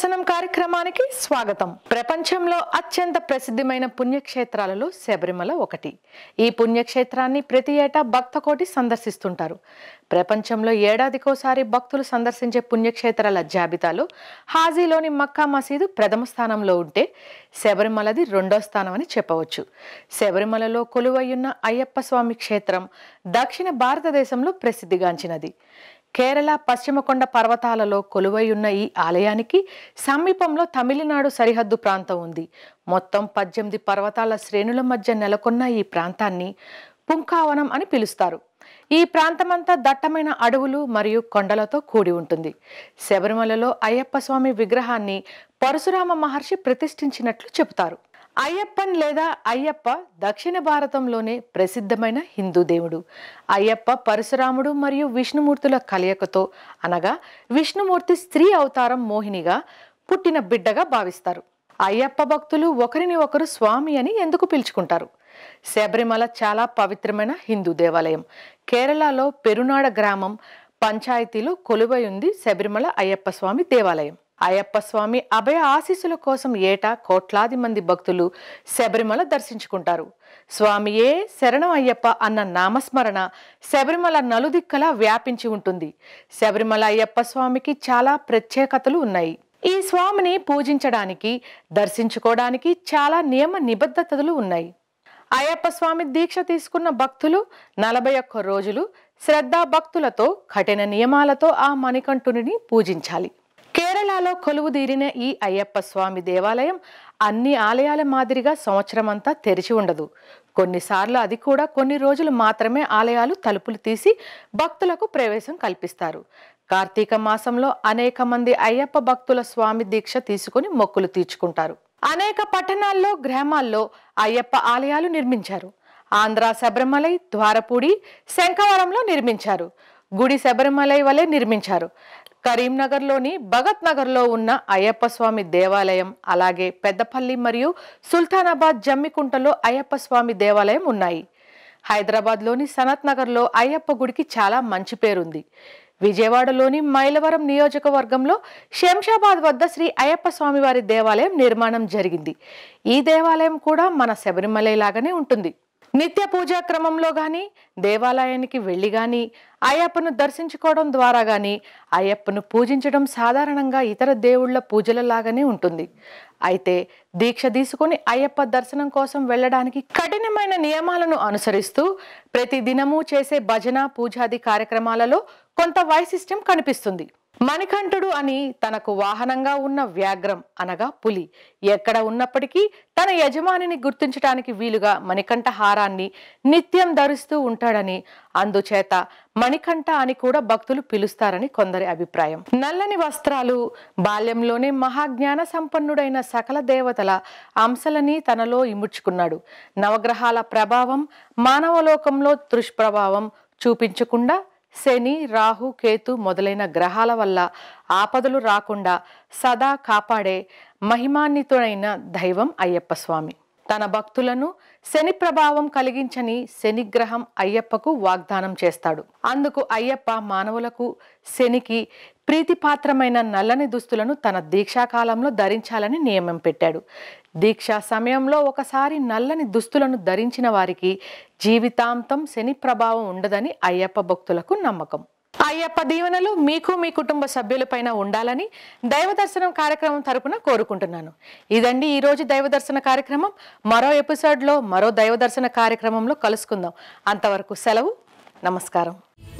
దర్శనం కార్యక్రమానికి స్వాగతం ప్రపంచంలో అత్యంత ప్రసిద్ధమైన పుణ్యక్షేత్రాలలో శబరిమల ఒకటి ఈ పుణ్యక్షేత్రాన్ని ప్రతి ఏటా భక్తకోటి సందర్శిస్తుంటారు ప్రపంచంలో ఏడాదికోసారి భక్తులు సందర్శించే పుణ్యక్షేత్రాల జాబితాలో హాజీలోని మక్కా మసీదు ప్రథమ స్థానంలో ఉంటే శబరిమలది రెండో స్థానం అని చెప్పవచ్చు శబరిమలలో కొలువయ్యున్న అయ్యప్ప స్వామి క్షేత్రం దక్షిణ భారతదేశంలో ప్రసిద్ధిగాంచినది కేరళ పశ్చిమకొండ పర్వతాలలో కొలువైయున్న ఈ ఆలయానికి సమీపంలో తమిళనాడు సరిహద్దు ప్రాంతం ఉంది మొత్తం పద్దెనిమిది పర్వతాల శ్రేణుల మధ్య నెలకొన్న ఈ ప్రాంతాన్ని పుంకావనం అని పిలుస్తారు ఈ ప్రాంతమంతా దట్టమైన అడవులు మరియు కొండలతో కూడి ఉంటుంది శబరిమలలో అయ్యప్ప స్వామి విగ్రహాన్ని పరశురామ మహర్షి ప్రతిష్ఠించినట్లు చెబుతారు అయ్యప్పన్ లేదా అయ్యప్ప దక్షిణ భారతంలోనే ప్రసిద్ధమైన హిందూ దేవుడు అయ్యప్ప పరశురాముడు మరియు విష్ణుమూర్తుల కలయికతో అనగా విష్ణుమూర్తి స్త్రీ అవతారం మోహినిగా పుట్టిన బిడ్డగా భావిస్తారు అయ్యప్ప భక్తులు ఒకరిని ఒకరు స్వామి అని ఎందుకు పిలుచుకుంటారు శబరిమల చాలా పవిత్రమైన హిందూ దేవాలయం కేరళలో పెరునాడ గ్రామం పంచాయతీలో కొలువై ఉంది శబరిమల అయ్యప్ప స్వామి దేవాలయం అయ్యప్ప స్వామి అభయ ఆశీస్సుల కోసం ఏటా కోట్లాది మంది భక్తులు శబరిమల దర్శించుకుంటారు స్వామియే శరణం అయ్యప్ప అన్న నామస్మరణ శబరిమల నలుదిక్కలా వ్యాపించి ఉంటుంది శబరిమల అయ్యప్ప స్వామికి చాలా ప్రత్యేకతలు ఉన్నాయి ఈ స్వామిని పూజించడానికి దర్శించుకోవడానికి చాలా నియమ నిబద్ధతలు ఉన్నాయి అయ్యప్ప స్వామి దీక్ష తీసుకున్న భక్తులు నలభై ఒక్క రోజులు శ్రద్ధాభక్తులతో కఠిన నియమాలతో ఆ మణికంఠుని పూజించాలి కేరళలో కొలువుదీరిన ఈ అయ్యప్ప స్వామి దేవాలయం అన్ని ఆలయాల మాదిరిగా సంవత్సరమంతా తెరిచి ఉండదు కొన్నిసార్లు అది కూడా కొన్ని రోజులు మాత్రమే ఆలయాలు తలుపులు తీసి భక్తులకు ప్రవేశం కల్పిస్తారు కార్తీక మాసంలో అనేక మంది అయ్యప్ప భక్తుల స్వామి దీక్ష తీసుకుని మొక్కులు తీర్చుకుంటారు అనేక పట్టణాల్లో గ్రామాల్లో అయ్యప్ప ఆలయాలు నిర్మించారు ఆంధ్ర శబరిమలై ద్వారపూడి శంఖవరంలో నిర్మించారు గుడి శబరిమలై వలె నిర్మించారు కరీంనగర్లోని భగత్ నగర్లో ఉన్న అయ్యప్ప స్వామి దేవాలయం అలాగే పెద్దపల్లి మరియు సుల్తానాబాద్ జమ్మికుంటలో అయ్యప్ప స్వామి దేవాలయం ఉన్నాయి హైదరాబాద్లోని సనత్ నగర్లో అయ్యప్ప గుడికి చాలా మంచి పేరుంది విజయవాడలోని మైలవరం నియోజకవర్గంలో శంషాబాద్ వద్ద శ్రీ అయ్యప్ప స్వామివారి దేవాలయం నిర్మాణం జరిగింది ఈ దేవాలయం కూడా మన శబరిమలై లాగానే ఉంటుంది నిత్య పూజా క్రమంలో కానీ దేవాలయానికి వెళ్ళి కానీ అయ్యప్పను దర్శించుకోవడం ద్వారా కానీ అయ్యప్పను పూజించడం సాధారణంగా ఇతర దేవుళ్ల పూజలలాగానే ఉంటుంది అయితే దీక్ష తీసుకుని అయ్యప్ప దర్శనం కోసం వెళ్ళడానికి కఠినమైన నియమాలను అనుసరిస్తూ ప్రతి దినము చేసే భజన పూజాది కార్యక్రమాలలో కొంత వైశిష్ట్యం కనిపిస్తుంది మణికంఠుడు అని తనకు వాహనంగా ఉన్న వ్యాఘ్రం అనగా పులి ఎక్కడ ఉన్నప్పటికీ తన యజమానిని గుర్తించడానికి వీలుగా మణికంఠ హారాన్ని నిత్యం ధరిస్తూ ఉంటాడని అందుచేత మణికంఠ అని కూడా భక్తులు పిలుస్తారని కొందరి అభిప్రాయం నల్లని వస్త్రాలు బాల్యంలోనే మహాజ్ఞాన సంపన్నుడైన సకల దేవతల అంశలని తనలో ఇముడ్చుకున్నాడు నవగ్రహాల ప్రభావం మానవలోకంలో దుష్ప్రభావం చూపించకుండా శని రాహు కేతు మొదలైన గ్రహాల వల్ల ఆపదలు రాకుండా సదా కాపాడే మహిమాన్వితుడైన దైవం అయ్యప్ప స్వామి తన భక్తులను శని ప్రభావం కలిగించని శనిగ్రహం అయ్యప్పకు వాగ్దానం చేస్తాడు అందుకు అయ్యప్ప మానవులకు శనికి ప్రీతిపాత్రమైన నల్లని దుస్తులను తన దీక్షాకాలంలో ధరించాలని నియమం పెట్టాడు దీక్షా సమయంలో ఒకసారి నల్లని దుస్తులను ధరించిన వారికి జీవితాంతం శని ప్రభావం ఉండదని అయ్యప్ప భక్తులకు నమ్మకం అయ్యప్ప దీవెనలు మీకు మీ కుటుంబ సభ్యులపైన ఉండాలని దైవ దర్శనం కార్యక్రమం తరపున కోరుకుంటున్నాను ఇదండి ఈరోజు దైవ దర్శన కార్యక్రమం మరో ఎపిసోడ్లో మరో దైవ దర్శన కార్యక్రమంలో కలుసుకుందాం అంతవరకు సెలవు నమస్కారం